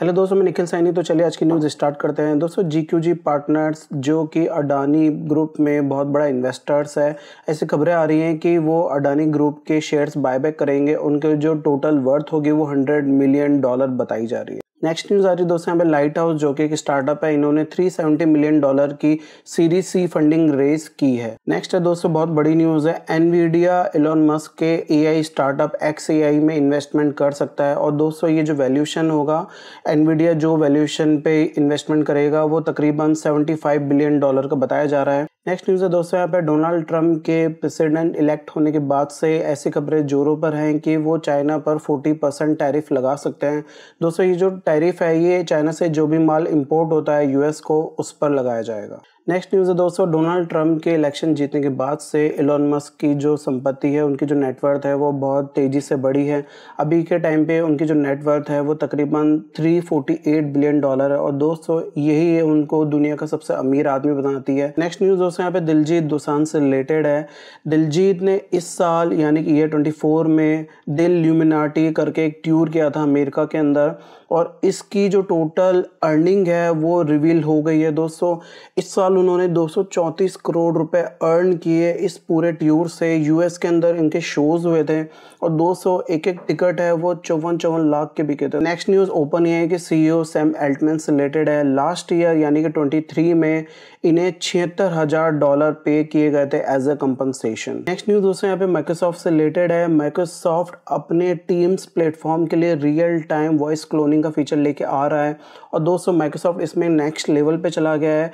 hello दोस्तों मैं निखिल सैनी तो चलिए आज की न्यूज़ स्टार्ट करते हैं दोस्तों जी क्यू जी पार्टनर्स जो कि अडानी ग्रुप में बहुत बड़ा इन्वेस्टर्स है ऐसी खबरें आ रही हैं कि वो अडानी ग्रुप के शेयर्स बायबैक करेंगे उनके जो टोटल वर्थ होगी वो हंड्रेड मिलियन डॉलर बताई जा रही है नेक्स्ट न्यूज़ आ रही है दोस्तों यहाँ पे लाइट हाउस जो कि एक स्टार्टअप है इन्होंने 370 मिलियन डॉलर की सीरीज सी फंडिंग रेस की है नेक्स्ट है दोस्तों बहुत बड़ी न्यूज़ है एनवीडिया एलोन मस्क के एआई स्टार्टअप एक्स एआई में इन्वेस्टमेंट कर सकता है और दोस्तों ये जो वैल्यूशन होगा एनवीडिया जो वैल्यूशन पे इन्वेस्टमेंट करेगा वो तकरीबन सेवेंटी बिलियन डॉलर का बताया जा रहा है नेक्स्ट न्यूज़ है दोस्तों यहाँ पे डोनाल्ड ट्रंप के प्रेसिडेंट इलेक्ट होने के बाद से ऐसी खबरें जोरों पर हैं कि वो चाइना पर 40 परसेंट टैरिफ लगा सकते हैं दोस्तों ये जो टैरिफ है ये चाइना से जो भी माल इम्पोर्ट होता है यूएस को उस पर लगाया जाएगा नेक्स्ट न्यूज़ है दोस्तों डोनाल्ड ट्रंप के इलेक्शन जीतने के बाद से एलोन मस्क की जो संपत्ति है उनकी जो नेटवर्थ है वो बहुत तेज़ी से बढ़ी है अभी के टाइम पे उनकी जो नेटवर्थ है वो तकरीबन 348 बिलियन डॉलर है और दोस्तों यही है उनको दुनिया का सबसे अमीर आदमी बनाती है नेक्स्ट न्यूज़ दोस्तों यहाँ पे दिलजीत दोसान से रिलेटेड है दिलजीत ने इस साल यानी कि ईयर ट्वेंटी में दिल ल्यूमिनाटी करके एक ट्यूर किया था अमेरिका के अंदर और इसकी जो टोटल अर्निंग है वो रिवील हो गई है दोस्तों इस साल उन्होंने 234 करोड़ रुपए अर्न किए इस पूरे ट्यूर से यूएस के अंदर इनके शोज हुए थे और 200 एक एक टिकट है वो चौवन चौवन लाख के बिके थे नेक्स्ट न्यूज़ ओपन ये है कि सीईओ सैम एल्टमैन से रिलेटेड है लास्ट ईयर यानी कि 23 में इन्हें छिहत्तर हज़ार डॉलर पे किए गए थे as a compensation next news दोस्तों यहाँ पे माइक्रोसॉफ्ट से रिलेटेड है माइक्रोसॉफ्ट अपने टीम्स प्लेटफॉर्म के लिए रियल टाइम वॉइस क्लोनिंग का फीचर लेके आ रहा है और दोस्तों माइक्रोसॉफ्ट इसमें नेक्स्ट लेवल पे चला गया है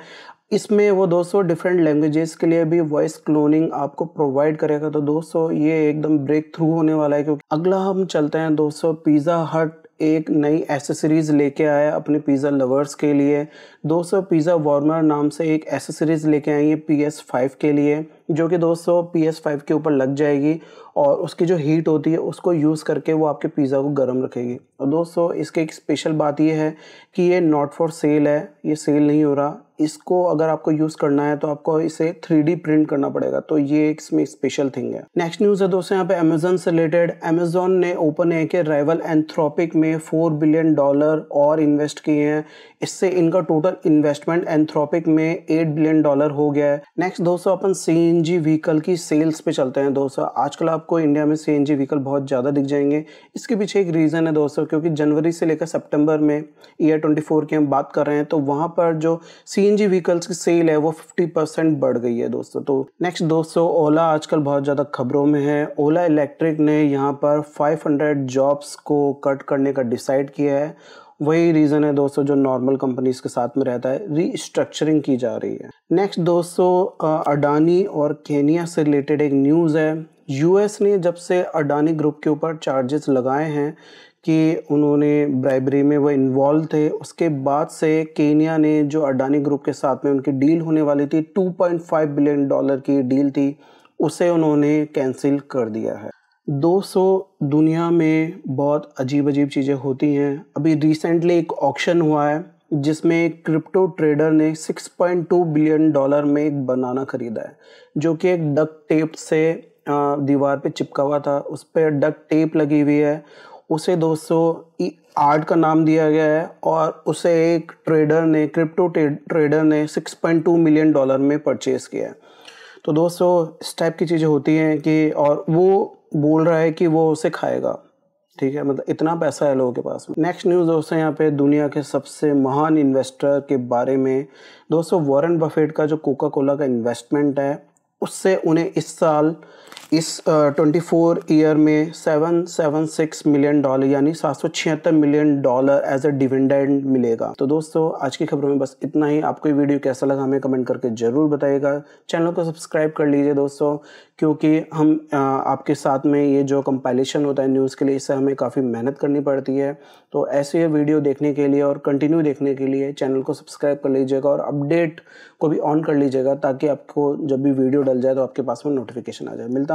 इसमें वो दोस्तों डिफरेंट लैंग्वेजेस के लिए भी वॉइस क्लोनिंग आपको प्रोवाइड करेगा तो दोस्तों ये एकदम ब्रेक थ्रू होने वाला है क्योंकि अगला हम चलते हैं दोस्तों पिज़्ज़ा हट एक नई एसेसरीज़ लेके आया अपने पिज़्ज़ा लवर्स के लिए दोस्तों पिज़्ज़ा वार्मर नाम से एक एसेसरीज़ लेके आई है पी एस फाइव के लिए जो कि दोस्तों पी एस फाइव के ऊपर लग जाएगी और उसकी जो हीट होती है उसको यूज़ करके वो आपके पिज़्ज़ा को गर्म रखेगी और दोस्तों इसके एक स्पेशल बात ये है कि ये नॉट फॉर सेल है ये सेल नहीं हो रहा इसको अगर आपको यूज़ करना है तो आपको इसे थ्री प्रिंट करना पड़ेगा तो ये इसमें स्पेशल थिंग है नेक्स्ट न्यूज़ है दोस्तों यहाँ पे अमेजोन से रिलेटेड अमेजोन ने ओपन ए के राइवल एंथ्रोपिक में फोर बिलियन डॉलर और इन्वेस्ट किए हैं इससे इनका टोटल इन्वेस्टमेंट एंथ्रोपिक में एट बिलियन डॉलर हो गया है नेक्स्ट दोस्तों अपन सीन सीएनजी व्हीकल की सेल्स पे चलते हैं दोस्तों आजकल आपको इंडिया में सीएनजी व्हीकल बहुत ज़्यादा दिख जाएंगे इसके पीछे एक रीज़न है दोस्तों क्योंकि जनवरी से लेकर सितंबर में ईयर 24 की हम बात कर रहे हैं तो वहाँ पर जो सीएनजी व्हीकल्स की सेल है वो 50 बढ़ गई है दोस्तों तो नेक्स्ट दोस्तों ओला आजकल बहुत ज़्यादा खबरों में है ओला इलेक्ट्रिक ने यहाँ पर फाइव जॉब्स को कट करने का डिसाइड किया है वही रीज़न है दोस्तों जो नॉर्मल कंपनीज के साथ में रहता है रीस्ट्रक्चरिंग की जा रही है नेक्स्ट दोस्तों अडानी और केनिया से रिलेटेड एक न्यूज़ है यूएस ने जब से अडानी ग्रुप के ऊपर चार्जेस लगाए हैं कि उन्होंने ब्राइबरी में वो इन्वॉल्व थे उसके बाद से केनिया ने जो अडानी ग्रुप के साथ में उनकी डील होने वाली थी 2.5 बिलियन डॉलर की डील थी उसे उन्होंने कैंसिल कर दिया है दोस्तों दुनिया में बहुत अजीब अजीब चीज़ें होती हैं अभी रिसेंटली एक ऑक्शन हुआ है जिसमें क्रिप्टो ट्रेडर ने 6.2 बिलियन डॉलर में एक बनाना खरीदा है जो कि एक डक टेप से दीवार पे चिपका हुआ था उस पर डक टेप लगी हुई है उसे दोस्तों आर्ट का नाम दिया गया है और उसे एक ट्रेडर ने क्रिप्टो ट्रेडर ने 6.2 मिलियन डॉलर में परचेज़ किया है तो दोस्तों इस टाइप की चीज़ें होती हैं कि और वो बोल रहा है कि वो उसे खाएगा ठीक है मतलब इतना पैसा है लोगों के पास नेक्स्ट न्यूज़ दोस्तों यहाँ पे दुनिया के सबसे महान इन्वेस्टर के बारे में दोस्तों वॉरेन बफेट का जो कोका कोला का इन्वेस्टमेंट है उससे उन्हें इस साल इस ट्वेंटी फोर ईयर में seven seven six million dollar यानी सात सौ छिहत्तर million dollar as a dividend मिलेगा तो दोस्तों आज की खबरों में बस इतना ही आपको ये वीडियो कैसा लगा हमें कमेंट करके ज़रूर बताइएगा चैनल को सब्सक्राइब कर लीजिए दोस्तों क्योंकि हम आ, आपके साथ में ये जो कंपाइलेशन होता है न्यूज़ के लिए इससे हमें काफ़ी मेहनत करनी पड़ती है तो ऐसे वीडियो देखने के लिए और कंटिन्यू देखने के लिए चैनल को सब्सक्राइब कर लीजिएगा और अपडेट को भी ऑन कर लीजिएगा ताकि आपको जब भी वीडियो डल जाए तो आपके पास में नोटिफिकेशन आ जाए मिलता